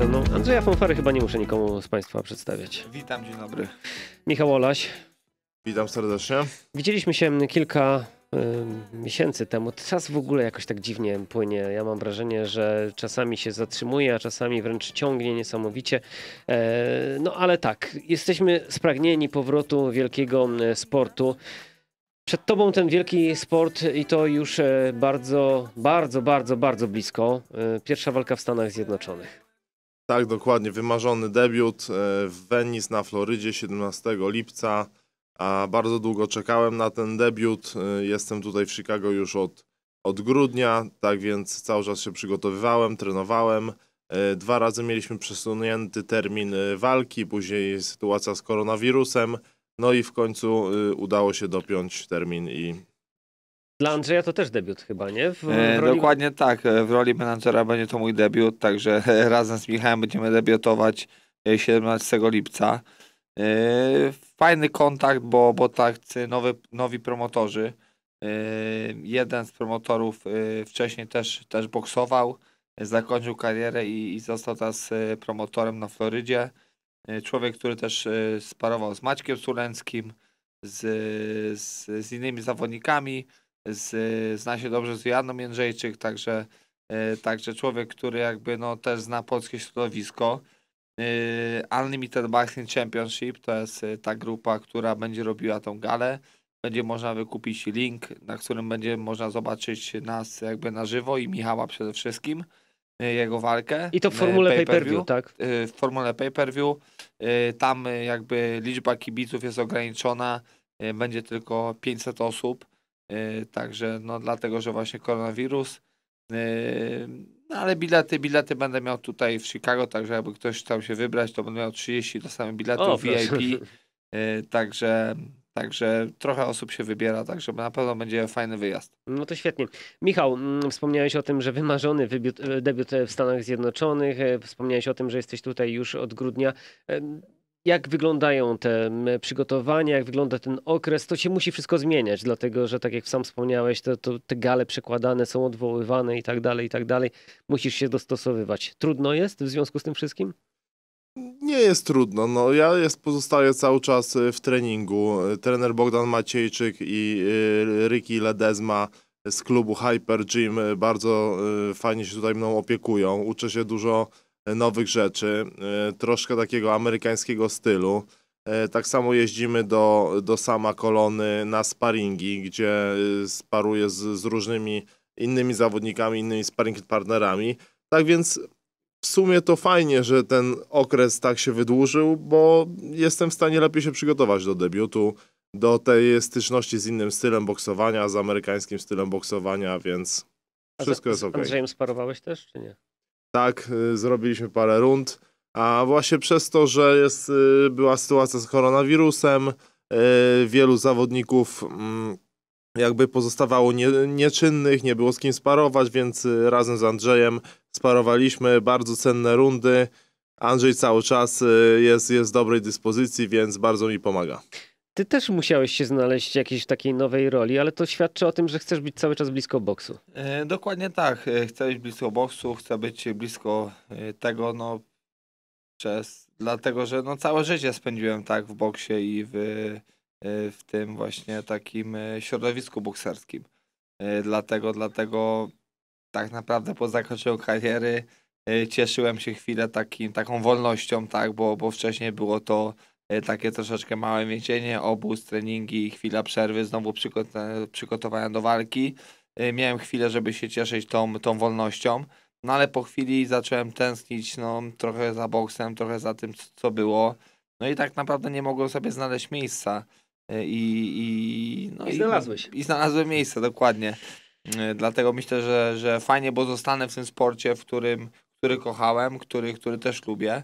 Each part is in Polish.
ze mną Andrzeja Fonfary, chyba nie muszę nikomu z Państwa przedstawiać. Witam, dzień dobry. Michał Olaś. Witam serdecznie. Widzieliśmy się kilka y, miesięcy temu. Czas w ogóle jakoś tak dziwnie płynie. Ja mam wrażenie, że czasami się zatrzymuje, a czasami wręcz ciągnie niesamowicie. E, no ale tak, jesteśmy spragnieni powrotu wielkiego sportu. Przed tobą ten wielki sport i to już e, bardzo, bardzo, bardzo, bardzo blisko. E, pierwsza walka w Stanach Zjednoczonych. Tak, dokładnie. Wymarzony debiut e, w Venice na Florydzie 17 lipca. A bardzo długo czekałem na ten debiut. E, jestem tutaj w Chicago już od, od grudnia, tak więc cały czas się przygotowywałem, trenowałem. E, dwa razy mieliśmy przesunięty termin walki, później sytuacja z koronawirusem. No i w końcu udało się dopiąć termin i dla Andrzeja to też debiut chyba, nie? W, w e, roli... Dokładnie tak. E, w roli menadżera będzie to mój debiut, także razem z Michałem będziemy debiutować 17 e, lipca. Fajny kontakt, bo, bo tak nowy, nowi promotorzy. Jeden z promotorów wcześniej też, też boksował, zakończył karierę i, i został teraz promotorem na Florydzie. Człowiek, który też sparował z Maćkiem Sulenskim, z, z, z innymi zawodnikami z, zna się dobrze z Janą Jędrzejczyk, także, e, także człowiek, który jakby no, też zna polskie środowisko. E, Unlimited Boxing Championship to jest e, ta grupa, która będzie robiła tą galę. Będzie można wykupić link, na którym będzie można zobaczyć nas jakby na żywo i Michała przede wszystkim, jego walkę. I to w formule pay-per-view, pay tak? W formule pay-per-view. Tam jakby liczba kibiców jest ograniczona, będzie tylko 500 osób. E, także no dlatego, że właśnie koronawirus. E, no ale bilety, bilety będę miał tutaj w Chicago, także jakby ktoś chciał się wybrać, to będę miał 30 dostałem biletów o, VIP. E, także Także trochę osób się wybiera, także na pewno będzie fajny wyjazd. No to świetnie. Michał, mm, wspomniałeś o tym, że wymarzony debiut w Stanach Zjednoczonych, wspomniałeś o tym, że jesteś tutaj już od grudnia jak wyglądają te mm, przygotowania, jak wygląda ten okres, to się musi wszystko zmieniać, dlatego że tak jak sam wspomniałeś, to, to te gale przekładane są odwoływane i tak dalej, i tak dalej. Musisz się dostosowywać. Trudno jest w związku z tym wszystkim? Nie jest trudno. No, ja jest, pozostaję cały czas y, w treningu. Trener Bogdan Maciejczyk i Ricky Ledezma z klubu Hyper Gym bardzo y, fajnie się tutaj mną opiekują. Uczę się dużo nowych rzeczy, e, troszkę takiego amerykańskiego stylu. E, tak samo jeździmy do, do sama kolony na sparingi, gdzie e, sparuję z, z różnymi innymi zawodnikami, innymi sparring partnerami. Tak więc w sumie to fajnie, że ten okres tak się wydłużył, bo jestem w stanie lepiej się przygotować do debiutu, do tej styczności z innym stylem boksowania, z amerykańskim stylem boksowania, więc wszystko A z, jest ok. Z Andrzejem sparowałeś też, czy nie? tak, y, zrobiliśmy parę rund, a właśnie przez to, że jest, y, była sytuacja z koronawirusem, y, wielu zawodników mm, jakby pozostawało nie, nieczynnych, nie było z kim sparować, więc razem z Andrzejem sparowaliśmy bardzo cenne rundy. Andrzej cały czas jest, jest w dobrej dyspozycji, więc bardzo mi pomaga ty też musiałeś się znaleźć w jakiejś takiej nowej roli, ale to świadczy o tym, że chcesz być cały czas blisko boksu. E, dokładnie tak. E, chcę być blisko boksu, chcę być blisko e, tego, no przez, dlatego, że no całe życie spędziłem tak w boksie i w, e, w tym właśnie takim środowisku bokserskim. Dlatego, dlatego tak naprawdę po zakończeniu kariery cieszyłem się chwilę takim, taką wolnością, tak, bo, bo wcześniej było to E, takie troszeczkę małe więzienie, obóz, treningi, chwila przerwy, znowu przygotowania do walki. E, miałem chwilę, żeby się cieszyć tą, tą wolnością, no ale po chwili zacząłem tęsknić no, trochę za boksem, trochę za tym, co było. No i tak naprawdę nie mogłem sobie znaleźć miejsca. E, I, i, no I znalazłeś. I, I znalazłem miejsce, dokładnie. Dlatego myślę, że, że fajnie, bo zostanę w tym sporcie, w którym, który kochałem, który, który też lubię.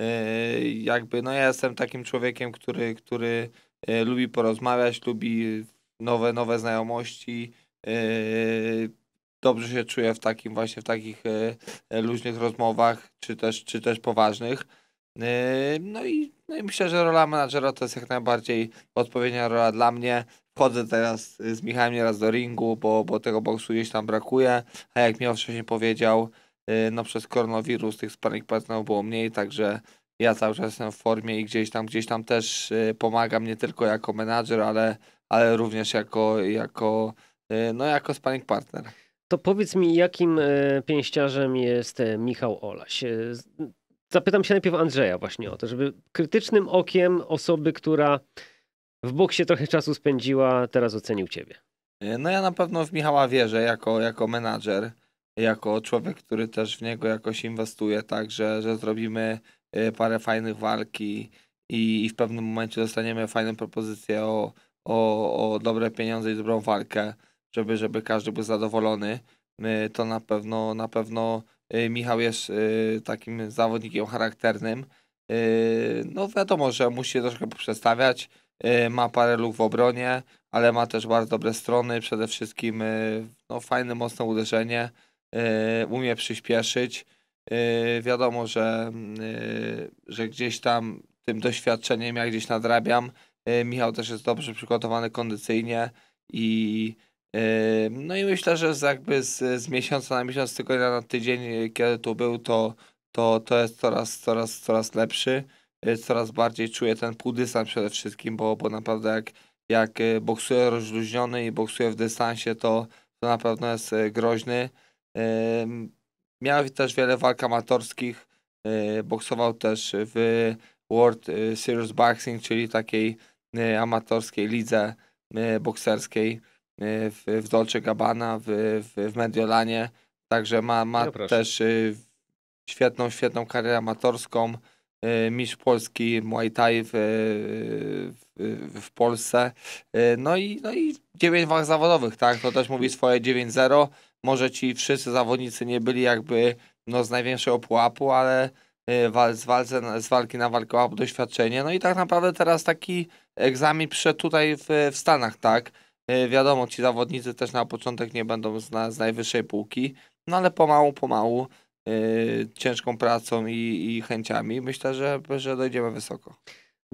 Yy, jakby no ja jestem takim człowiekiem, który, który yy, lubi porozmawiać, lubi nowe, nowe znajomości. Yy, dobrze się czuję w takim właśnie w takich luźnych rozmowach, czy też, czy też poważnych. No i, no i myślę, że rola menadżera to jest jak najbardziej odpowiednia rola dla mnie. Wchodzę teraz z Michałem nieraz do ringu, bo, bo tego boksu gdzieś tam brakuje, a jak mi wcześniej powiedział, Y, no przez koronawirus tych sparring partnerów było mniej, także ja cały czas jestem w formie i gdzieś tam, gdzieś tam też y, pomagam nie tylko jako menadżer, ale, ale również jako, jako, y, no jako sparring partner. To powiedz mi, jakim pięściarzem jest Michał Olaś? Zapytam się najpierw Andrzeja właśnie o to, żeby krytycznym okiem osoby, która w boksie trochę czasu spędziła, teraz ocenił ciebie. No ja na pewno w Michała wierzę jako, jako menadżer jako człowiek, który też w niego jakoś inwestuje, tak, że, że zrobimy e, parę fajnych walk i, i w pewnym momencie dostaniemy fajną propozycję o, o, o dobre pieniądze i dobrą walkę, żeby, żeby każdy był zadowolony, e, to na pewno, na pewno e, Michał jest takim zawodnikiem charakternym. No wiadomo, że musi się troszkę przedstawiać, ma parę luk w obronie, ale ma też bardzo dobre strony, przede wszystkim no, fajne, mocne uderzenie, E, umie przyspieszyć. E, wiadomo, że, mm, e, że gdzieś tam tym doświadczeniem ja gdzieś nadrabiam. Michał też jest dobrze przygotowany kondycyjnie i no i myślę, że jakby z, z miesiąca na miesiąc, z tygodnia na tydzień, kiedy tu był, to, to, to jest coraz, coraz, coraz lepszy. Coraz bardziej czuję ten półdystans przede wszystkim, bo, bo naprawdę jak, jak boksuję rozluźniony i boksuję w dystansie, to, to na pewno jest groźny. Miał też wiele walk amatorskich. E, boksował też w World e, Series Boxing, czyli takiej e, amatorskiej lidze bokserskiej w, w Dolce Gabbana, w, w, w Mediolanie. Także ma, ma ja też świetną, świetną karierę amatorską. Mistrz Polski Muay Thai w, w, w, Polsce. No i, no i 9 walk zawodowych, tak? To też mówi swoje 9-0 może ci wszyscy zawodnicy nie byli jakby no, z największego pułapu, ale y, z, walce, z walki na walkę łap doświadczenie. No i tak naprawdę teraz taki egzamin przyszedł tutaj w, w Stanach, tak? Y, wiadomo, ci zawodnicy też na początek nie będą z, na, z najwyższej półki, no ale pomału, pomału, yy, ciężką pracą i, i chęciami myślę, że, że dojdziemy wysoko.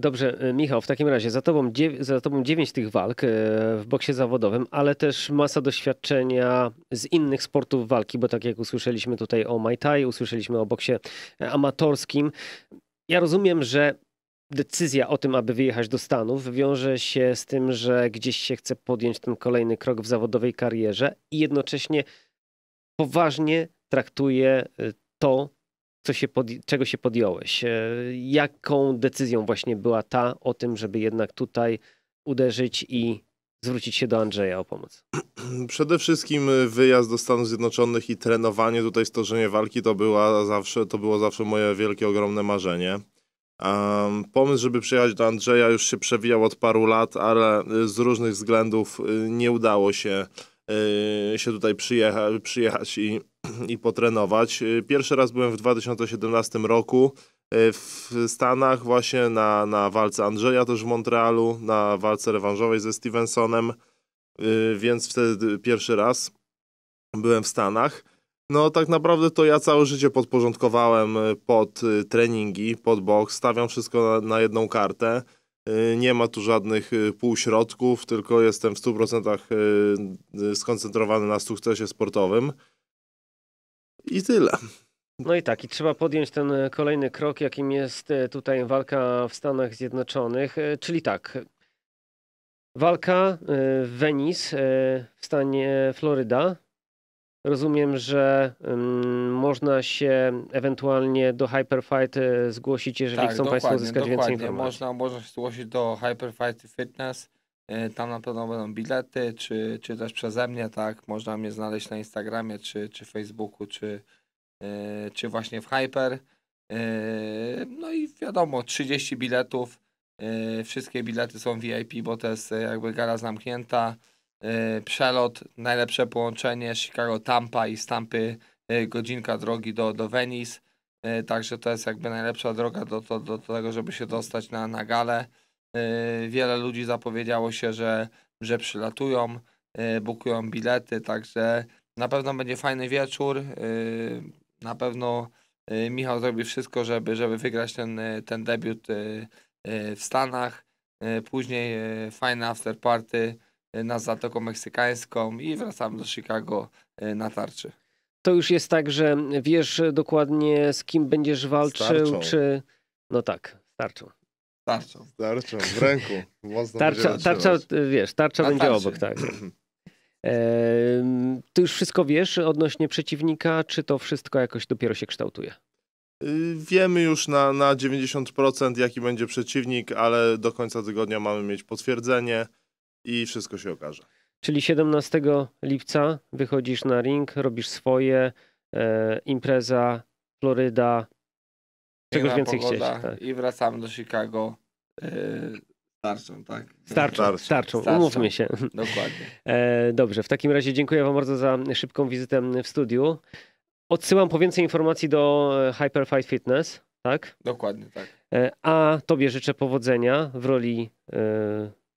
Dobrze, e, Michał, w takim razie za tobą, za tobą dziewięć tych walk e, w boksie zawodowym, ale też masa doświadczenia z innych sportów walki, bo tak jak usłyszeliśmy tutaj o Muay Thai, usłyszeliśmy o boksie e, amatorskim. Ja rozumiem, że decyzja o tym, aby wyjechać do Stanów, wiąże się z tym, że gdzieś się chce podjąć ten kolejny krok w zawodowej karierze i jednocześnie poważnie traktuje to, co się pod, czego się podjąłeś? E, jaką decyzją właśnie była ta o tym, żeby jednak tutaj uderzyć i zwrócić się do Andrzeja o pomoc? Przede wszystkim e, wyjazd do Stanów Zjednoczonych i trenowanie tutaj stworzenie walki to, była zawsze, to było zawsze moje wielkie, ogromne marzenie. Um, pomysł, żeby przyjechać do Andrzeja już się przewijał od paru lat, ale e, z różnych względów nie udało się, yy, się tutaj przyjecha, przyjechać i i potrenować. Y, pierwszy raz byłem w 2017 roku y, w Stanach właśnie na, na walce Andrzeja też w Montrealu, na walce rewanżowej ze Stevensonem, y, więc wtedy pierwszy raz byłem w Stanach. No tak naprawdę to ja całe życie podporządkowałem pod treningi, pod boks, stawiam wszystko na, na jedną kartę. Nie ma tu żadnych półśrodków, tylko jestem w 100% skoncentrowany na sukcesie sportowym. I tyle. No i tak, i trzeba podjąć ten kolejny krok, jakim jest e, tutaj walka w Stanach Zjednoczonych, e, czyli tak. Walka e, w Venice, w stanie Floryda. Rozumiem, że mm, można się ewentualnie do Hyperfight zgłosić, jeżeli tak, chcą Państwo uzyskać więcej informacji. Można, można się zgłosić do Hyperfight Fitness. E, tam na pewno będą bilety, czy, czy też przeze mnie, tak? Można mnie znaleźć na Instagramie, czy, czy Facebooku, czy, e, czy właśnie w Hyper. E, no i wiadomo, 30 biletów. Wszystkie bilety są VIP, bo to jest jakby gara zamknięta. Przelot, najlepsze połączenie Chicago-Tampa i z Tampy godzinka drogi do, do Venice. Także to jest jakby najlepsza droga do, do, do tego, żeby się dostać na, na galę. Y, wiele ludzi zapowiedziało się, że, że przylatują, y, bukują bilety, także na pewno będzie fajny wieczór. Y, na pewno Michał zrobi wszystko, żeby, żeby wygrać ten, ten debiut w Stanach. Później fajne party na Zatoką Meksykańską i wracamy do Chicago na tarczy. To już jest tak, że wiesz dokładnie z kim będziesz walczył, starczą. czy... No tak, starczą tarczą. Z tarczą w ręku. Mocno tarcza, tarcza, e, wiesz, tarcza Na będzie tarczy. obok, tak. Eee, ty już wszystko wiesz odnośnie przeciwnika, czy to wszystko jakoś dopiero się kształtuje? Y, wiemy już na, na 90% jaki będzie przeciwnik, ale do końca tygodnia mamy mieć potwierdzenie i wszystko się okaże. Czyli 17 lipca wychodzisz na ring, robisz swoje, e, impreza, Floryda, czegoś Piękna więcej pogoda, chcieć. Tak. I wracamy do Chicago E, starczą, tak. Starczą, starczą, starczą. umówmy się. Dokładnie. E, dobrze, w takim razie dziękuję Wam bardzo za szybką wizytę w studiu. Odsyłam po więcej informacji do Hyper Hyperfight Fitness, tak? Dokładnie, tak. E, a Tobie życzę powodzenia w roli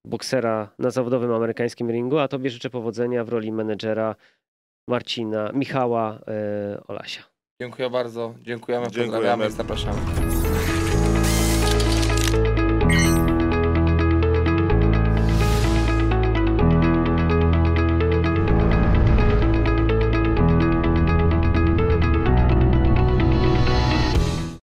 boksera na zawodowym amerykańskim ringu, a Tobie życzę powodzenia w roli menedżera Marcina, Michała Olasia. Dziękuję bardzo, dziękujemy, pozdrawiamy zapraszamy.